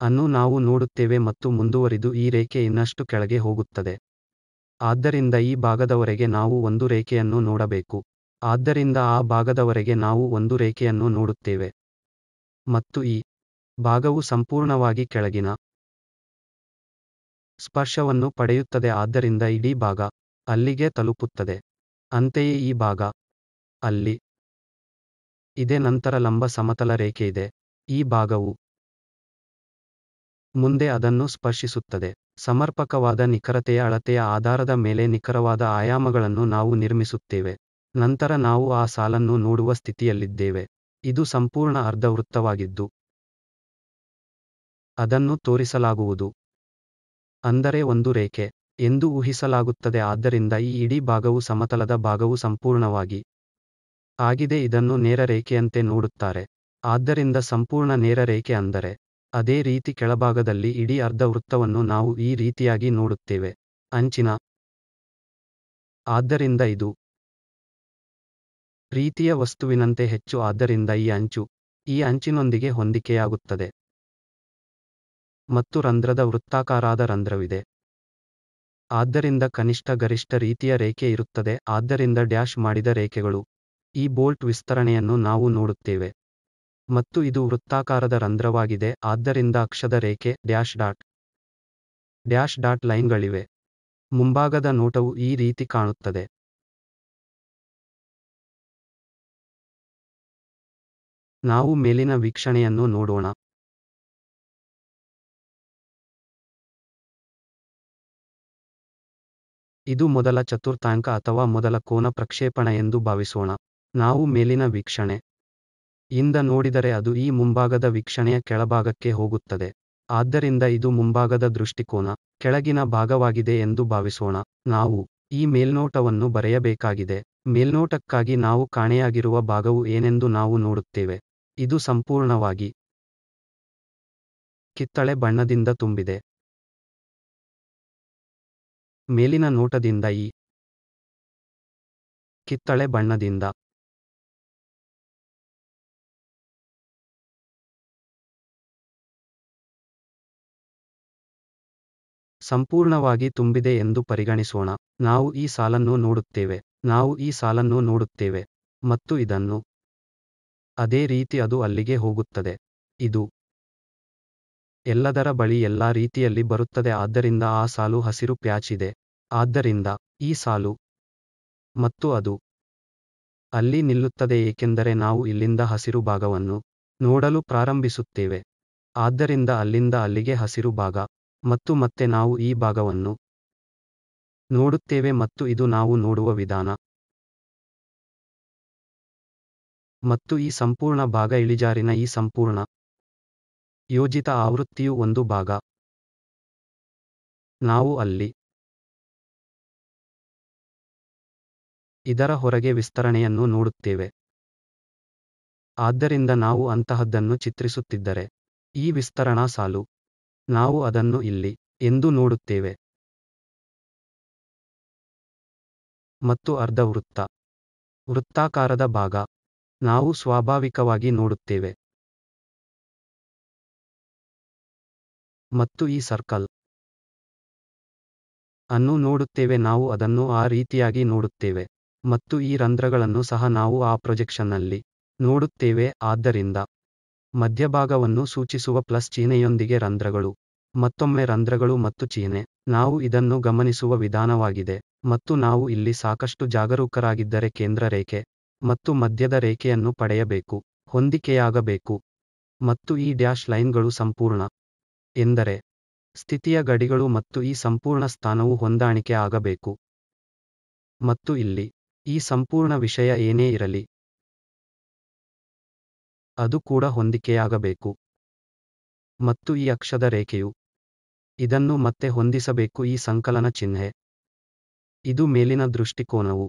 ಅನ್ನು ನಾವು ನೋಡುತ್ತೇವೆ ಮತ್ತು ಮುಂದುವರಿದು ಈ ರೇಖೆ ಇನ್ನಷ್ಟು ಕೆಳಗೆ ಹೋಗುತ್ತದೆ ಆದ್ದರಿಂದ ಈ ಭಾಗದವರೆಗೆ ನಾವು ಒಂದು ರೇಖೆಯನ್ನು ನೋಡಬೇಕು ಆದ್ದರಿಂದ ಆ ಭಾಗದವರೆಗೆ ನಾವು ಒಂದು ರೇಖೆಯನ್ನು ನೋಡುತ್ತೇವೆ ಮತ್ತು ಈ ಭಾಗವು ಸಂಪೂರ್ಣವಾಗಿ ಕೆಳಗಿನ ಸ್ಪರ್ಶವನ್ನು ಪಡೆಯುತ್ತದೆ ಆದ್ದರಿಂದ ಇಡೀ ಭಾಗ ಅಲ್ಲಿಗೆ ತಲುಪುತ್ತದೆ ಅಂತೆಯೇ ಈ ಭಾಗ ಅಲ್ಲಿ ಇದೆ ನಂತರ ಲಂಬ ಸಮತಲ ರೇಖೆಯಿದೆ ಈ ಭಾಗವು ಮುಂದೆ ಅದನ್ನು ಸ್ಪರ್ಶಿಸುತ್ತದೆ ಸಮರ್ಪಕವಾದ ನಿಖರತೆಯ ಅಳತೆಯ ಆಧಾರದ ಮೇಲೆ ನಿಖರವಾದ ಆಯಾಮಗಳನ್ನು ನಾವು ನಿರ್ಮಿಸುತ್ತೇವೆ ನಂತರ ನಾವು ಆ ಸಾಲನ್ನು ನೋಡುವ ಸ್ಥಿತಿಯಲ್ಲಿದ್ದೇವೆ ಇದು ಸಂಪೂರ್ಣ ಅರ್ಧವೃತ್ತವಾಗಿದ್ದು ಅದನ್ನು ತೋರಿಸಲಾಗುವುದು ಅಂದರೆ ಒಂದು ರೇಖೆ ಎಂದು ಊಹಿಸಲಾಗುತ್ತದೆ ಆದ್ದರಿಂದ ಈ ಇಡೀ ಭಾಗವು ಸಮತಲದ ಭಾಗವು ಸಂಪೂರ್ಣವಾಗಿ ಆಗಿದೆ ಇದನ್ನು ನೇರ ರೇಖೆಯಂತೆ ನೋಡುತ್ತಾರೆ ಆದ್ದರಿಂದ ಸಂಪೂರ್ಣ ನೇರ ರೇಖೆ ಅಂದರೆ ಅದೇ ರೀತಿ ಕೆಳಭಾಗದಲ್ಲಿ ಇಡೀ ವೃತ್ತವನ್ನು ನಾವು ಈ ರೀತಿಯಾಗಿ ನೋಡುತ್ತೇವೆ ಅಂಚಿನ ಆದ್ದರಿಂದ ಇದು ರೀತಿಯ ವಸ್ತುವಿನಂತೆ ಹೆಚ್ಚು ಆದ್ದರಿಂದ ಈ ಅಂಚು ಈ ಅಂಚಿನೊಂದಿಗೆ ಹೊಂದಿಕೆಯಾಗುತ್ತದೆ ಮತ್ತು ರಂಧ್ರದ ವೃತ್ತಾಕಾರದ ರಂಧ್ರವಿದೆ ಆದ್ದರಿಂದ ಕನಿಷ್ಠ ಗರಿಷ್ಠ ರೀತಿಯ ರೇಖೆ ಇರುತ್ತದೆ ಆದ್ದರಿಂದ ಡ್ಯಾಶ್ ಮಾಡಿದ ರೇಖೆಗಳು ಈ ಬೋಲ್ಟ್ ವಿಸ್ತರಣೆಯನ್ನು ನಾವು ನೋಡುತ್ತೇವೆ ಮತ್ತು ಇದು ವೃತ್ತಾಕಾರದ ರಂಧ್ರವಾಗಿದೆ ಆದ್ದರಿಂದ ಅಕ್ಷದ ರೇಖೆ ಡ್ಯಾಶ್ ಡಾಟ್ ಡ್ಯಾಶ್ ಡಾಟ್ ಲೈನ್ಗಳಿವೆ ಮುಂಭಾಗದ ನೋಟವು ಈ ರೀತಿ ಕಾಣುತ್ತದೆ ನಾವು ಮೇಲಿನ ವೀಕ್ಷಣೆಯನ್ನು ನೋಡೋಣ ಇದು ಮೊದಲ ಚತುರ್ಥಾಂಕ ಅಥವಾ ಮೊದಲ ಕೋನ ಪ್ರಕ್ಷೇಪಣ ಎಂದು ಭಾವಿಸೋಣ ನಾವು ಮೇಲಿನ ವೀಕ್ಷಣೆ ಇಂದ ನೋಡಿದರೆ ಅದು ಈ ಮುಂಭಾಗದ ವೀಕ್ಷಣೆಯ ಕೆಳಭಾಗಕ್ಕೆ ಹೋಗುತ್ತದೆ ಆದ್ದರಿಂದ ಇದು ಮುಂಭಾಗದ ದೃಷ್ಟಿಕೋನ ಕೆಳಗಿನ ಭಾಗವಾಗಿದೆ ಎಂದು ಭಾವಿಸೋಣ ನಾವು ಈ ಮೇಲ್ನೋಟವನ್ನು ಬರೆಯಬೇಕಾಗಿದೆ ಮೇಲ್ನೋಟಕ್ಕಾಗಿ ನಾವು ಕಾಣೆಯಾಗಿರುವ ಭಾಗವು ಏನೆಂದು ನಾವು ನೋಡುತ್ತೇವೆ ಇದು ಸಂಪೂರ್ಣವಾಗಿ ಕಿತ್ತಳೆ ಬಣ್ಣದಿಂದ ತುಂಬಿದೆ ಮೇಲಿನ ನೋಟದಿಂದ ಈ ಕಿತ್ತಳೆ ಬಣ್ಣದಿಂದ ಸಂಪೂರ್ಣವಾಗಿ ತುಂಬಿದೆ ಎಂದು ಪರಿಗಣಿಸೋಣ ನಾವು ಈ ಸಾಲನ್ನು ನೋಡುತ್ತೇವೆ ನಾವು ಈ ಸಾಲನ್ನು ನೋಡುತ್ತೇವೆ ಮತ್ತು ಇದನ್ನು ಅದೇ ರೀತಿ ಅದು ಅಲ್ಲಿಗೆ ಹೋಗುತ್ತದೆ ಇದು ಎಲ್ಲದರ ಬಳಿ ಎಲ್ಲಾ ರೀತಿಯಲ್ಲಿ ಬರುತ್ತದೆ ಆದ್ದರಿಂದ ಆ ಸಾಲು ಹಸಿರು ಪ್ಯಾಚ್ ಇದೆ ಆದ್ದರಿಂದ ಈ ಸಾಲು ಮತ್ತು ಅದು ಅಲ್ಲಿ ನಿಲ್ಲುತ್ತದೆ ಏಕೆಂದರೆ ನಾವು ಇಲ್ಲಿಂದ ಹಸಿರು ಭಾಗವನ್ನು ನೋಡಲು ಪ್ರಾರಂಭಿಸುತ್ತೇವೆ ಆದ್ದರಿಂದ ಅಲ್ಲಿಂದ ಅಲ್ಲಿಗೆ ಹಸಿರು ಭಾಗ ಮತ್ತು ಮತ್ತೆ ನಾವು ಈ ಭಾಗವನ್ನು ನೋಡುತ್ತೇವೆ ಮತ್ತು ಇದು ನಾವು ನೋಡುವ ವಿಧಾನ ಮತ್ತು ಈ ಸಂಪೂರ್ಣ ಭಾಗ ಇಳಿಜಾರಿನ ಈ ಸಂಪೂರ್ಣ ಯೋಜಿತ ಆವೃತ್ತಿಯು ಒಂದು ಭಾಗ ನಾವು ಅಲ್ಲಿ ಇದರ ಹೊರಗೆ ವಿಸ್ತರಣೆಯನ್ನು ನೋಡುತ್ತೇವೆ ಆದ್ದರಿಂದ ನಾವು ಅಂತಹದ್ದನ್ನು ಚಿತ್ರಿಸುತ್ತಿದ್ದರೆ ಈ ವಿಸ್ತರಣಾ ಸಾಲು ನಾವು ಅದನ್ನು ಇಲ್ಲಿ ಎಂದು ನೋಡುತ್ತೇವೆ ಮತ್ತು ಅರ್ಧ ವೃತ್ತ ವೃತ್ತಾಕಾರದ ಭಾಗ ನಾವು ಸ್ವಾಭಾವಿಕವಾಗಿ ನೋಡುತ್ತೇವೆ ಮತ್ತು ಈ ಸರ್ಕಲ್ ಅನ್ನು ನೋಡುತ್ತೇವೆ ನಾವು ಅದನ್ನು ಆ ರೀತಿಯಾಗಿ ನೋಡುತ್ತೇವೆ ಮತ್ತು ಈ ರಂಧ್ರಗಳನ್ನು ಸಹ ನಾವು ಆ ಪ್ರೊಜೆಕ್ಷನ್ನಲ್ಲಿ ನೋಡುತ್ತೇವೆ ಆದ್ದರಿಂದ ಮಧ್ಯಭಾಗವನ್ನು ಸೂಚಿಸುವ ಪ್ಲಸ್ ಚಿಹ್ನೆಯೊಂದಿಗೆ ರಂಧ್ರಗಳು ಮತ್ತೊಮ್ಮೆ ರಂಧ್ರಗಳು ಮತ್ತು ಚೀನೆ ನಾವು ಇದನ್ನು ಗಮನಿಸುವ ವಿಧಾನವಾಗಿದೆ ಮತ್ತು ನಾವು ಇಲ್ಲಿ ಸಾಕಷ್ಟು ಜಾಗರೂಕರಾಗಿದ್ದರೆ ಕೇಂದ್ರ ರೇಖೆ ಮತ್ತು ಮಧ್ಯದ ರೇಖೆಯನ್ನು ಪಡೆಯಬೇಕು ಹೊಂದಿಕೆಯಾಗಬೇಕು ಮತ್ತು ಈ ಡ್ಯಾಶ್ ಲೈನ್ಗಳು ಸಂಪೂರ್ಣ ಎಂದರೆ ಸ್ಥಿತಿಯ ಗಡಿಗಳು ಮತ್ತು ಈ ಸಂಪೂರ್ಣ ಸ್ಥಾನವು ಹೊಂದಾಣಿಕೆ ಆಗಬೇಕು ಮತ್ತು ಇಲ್ಲಿ ಈ ಸಂಪೂರ್ಣ ವಿಷಯ ಏನೇ ಇರಲಿ ಅದು ಕೂಡ ಹೊಂದಿಕೆಯಾಗಬೇಕು ಮತ್ತು ಈ ಅಕ್ಷದ ರೇಖೆಯು ಇದನ್ನು ಮತ್ತೆ ಹೊಂದಿಸಬೇಕು ಈ ಸಂಕಲನ ಚಿಹ್ನೆ ಇದು ಮೇಲಿನ ದೃಷ್ಟಿಕೋನವು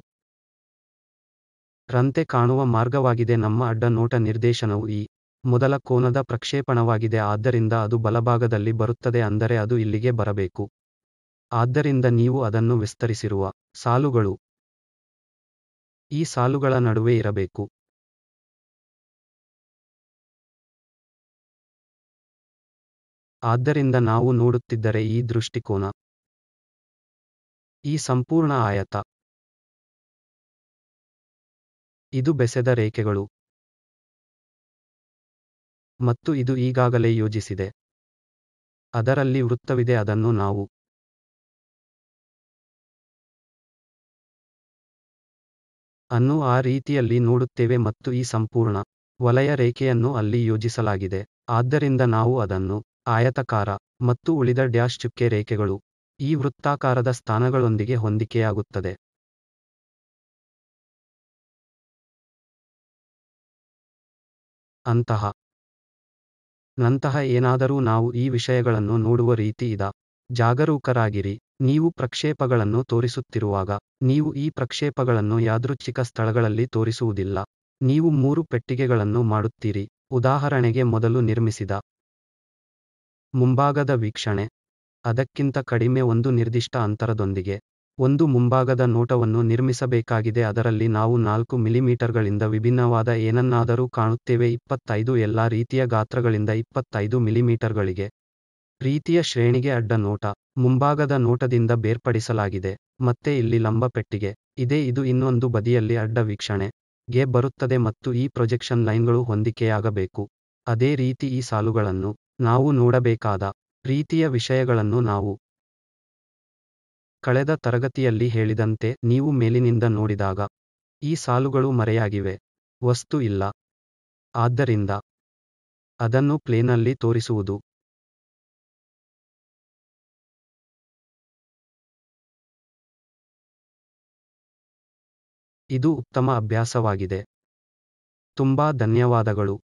ರಂತೆ ಕಾಣುವ ಮಾರ್ಗವಾಗಿದೆ ನಮ್ಮ ಅಡ್ಡ ನೋಟ ನಿರ್ದೇಶನವು ಈ ಮೊದಲ ಕೋನದ ಪ್ರಕ್ಷೇಪಣವಾಗಿದೆ ಆದ್ದರಿಂದ ಅದು ಬಲಭಾಗದಲ್ಲಿ ಬರುತ್ತದೆ ಅಂದರೆ ಅದು ಇಲ್ಲಿಗೆ ಬರಬೇಕು ಆದ್ದರಿಂದ ನೀವು ಅದನ್ನು ವಿಸ್ತರಿಸಿರುವ ಸಾಲುಗಳು ಈ ಸಾಲುಗಳ ನಡುವೆ ಇರಬೇಕು ಆದ್ದರಿಂದ ನಾವು ನೋಡುತ್ತಿದ್ದರೆ ಈ ದೃಷ್ಟಿಕೋನ ಈ ಸಂಪೂರ್ಣ ಆಯತ ಇದು ಬೆಸೆದ ರೇಖೆಗಳು ಮತ್ತು ಇದು ಈಗಾಗಲೇ ಯೋಜಿಸಿದೆ ಅದರಲ್ಲಿ ವೃತ್ತವಿದೆ ಅದನ್ನು ನಾವು ಅನ್ನು ಆ ರೀತಿಯಲ್ಲಿ ನೋಡುತ್ತೇವೆ ಮತ್ತು ಈ ಸಂಪೂರ್ಣ ವಲಯ ರೇಖೆಯನ್ನು ಅಲ್ಲಿ ಯೋಜಿಸಲಾಗಿದೆ ಆದ್ದರಿಂದ ನಾವು ಅದನ್ನು ಆಯತಕಾರ ಮತ್ತು ಉಳಿದ ಡ್ಯಾಶ್ ಚುಕ್ಕೆ ರೇಖೆಗಳು ಈ ವೃತ್ತಾಕಾರದ ಸ್ಥಾನಗಳೊಂದಿಗೆ ಹೊಂದಿಕೆಯಾಗುತ್ತದೆ ಅಂತಹ ನಂತಹ ಏನಾದರೂ ನಾವು ಈ ವಿಷಯಗಳನ್ನು ನೋಡುವ ರೀತಿ ಇದ ಜಾಗರೂಕರಾಗಿರಿ ನೀವು ಪ್ರಕ್ಷೇಪಗಳನ್ನು ತೋರಿಸುತ್ತಿರುವಾಗ ನೀವು ಈ ಪ್ರಕ್ಷೇಪಗಳನ್ನು ಯಾದೃಚ್ಛಿಕ ಸ್ಥಳಗಳಲ್ಲಿ ತೋರಿಸುವುದಿಲ್ಲ ನೀವು ಮೂರು ಪೆಟ್ಟಿಗೆಗಳನ್ನು ಮಾಡುತ್ತೀರಿ ಉದಾಹರಣೆಗೆ ಮೊದಲು ನಿರ್ಮಿಸಿದ ಮುಂಭಾಗದ ವೀಕ್ಷಣೆ ಅದಕ್ಕಿಂತ ಕಡಿಮೆ ಒಂದು ನಿರ್ದಿಷ್ಟ ಅಂತರದೊಂದಿಗೆ ಒಂದು ಮುಂಭಾಗದ ನೋಟವನ್ನು ನಿರ್ಮಿಸಬೇಕಾಗಿದೆ ಅದರಲ್ಲಿ ನಾವು ನಾಲ್ಕು ಮಿಲಿಮೀಟರ್ಗಳಿಂದ ವಿಭಿನ್ನವಾದ ಏನನ್ನಾದರೂ ಕಾಣುತ್ತೇವೆ ಇಪ್ಪತ್ತೈದು ಎಲ್ಲಾ ರೀತಿಯ ಗಾತ್ರಗಳಿಂದ ಇಪ್ಪತ್ತೈದು ಮಿಲಿಮೀಟರ್ಗಳಿಗೆ ರೀತಿಯ ಶ್ರೇಣಿಗೆ ಅಡ್ಡ ನೋಟ ಮುಂಭಾಗದ ನೋಟದಿಂದ ಬೇರ್ಪಡಿಸಲಾಗಿದೆ ಮತ್ತೆ ಇಲ್ಲಿ ಲಂಬ ಪೆಟ್ಟಿಗೆ ಇದೇ ಇದು ಇನ್ನೊಂದು ಬದಿಯಲ್ಲಿ ಅಡ್ಡ ವೀಕ್ಷಣೆ ಗೆ ಬರುತ್ತದೆ ಮತ್ತು ಈ ಪ್ರೊಜೆಕ್ಷನ್ ಲೈನ್ಗಳು ಹೊಂದಿಕೆಯಾಗಬೇಕು ಅದೇ ರೀತಿ ಈ ಸಾಲುಗಳನ್ನು ನಾವು ನೋಡಬೇಕಾದ ಪ್ರೀತಿಯ ವಿಷಯಗಳನ್ನು ನಾವು ಕಳೆದ ತರಗತಿಯಲ್ಲಿ ಹೇಳಿದಂತೆ ನೀವು ಮೇಲಿನಿಂದ ನೋಡಿದಾಗ ಈ ಸಾಲುಗಳು ಮರೆಯಾಗಿವೆ ವಸ್ತು ಇಲ್ಲ ಆದ್ದರಿಂದ ಅದನ್ನು ಪ್ಲೇನಲ್ಲಿ ತೋರಿಸುವುದು ಇದು ಉತ್ತಮ ಅಭ್ಯಾಸವಾಗಿದೆ ತುಂಬಾ ಧನ್ಯವಾದಗಳು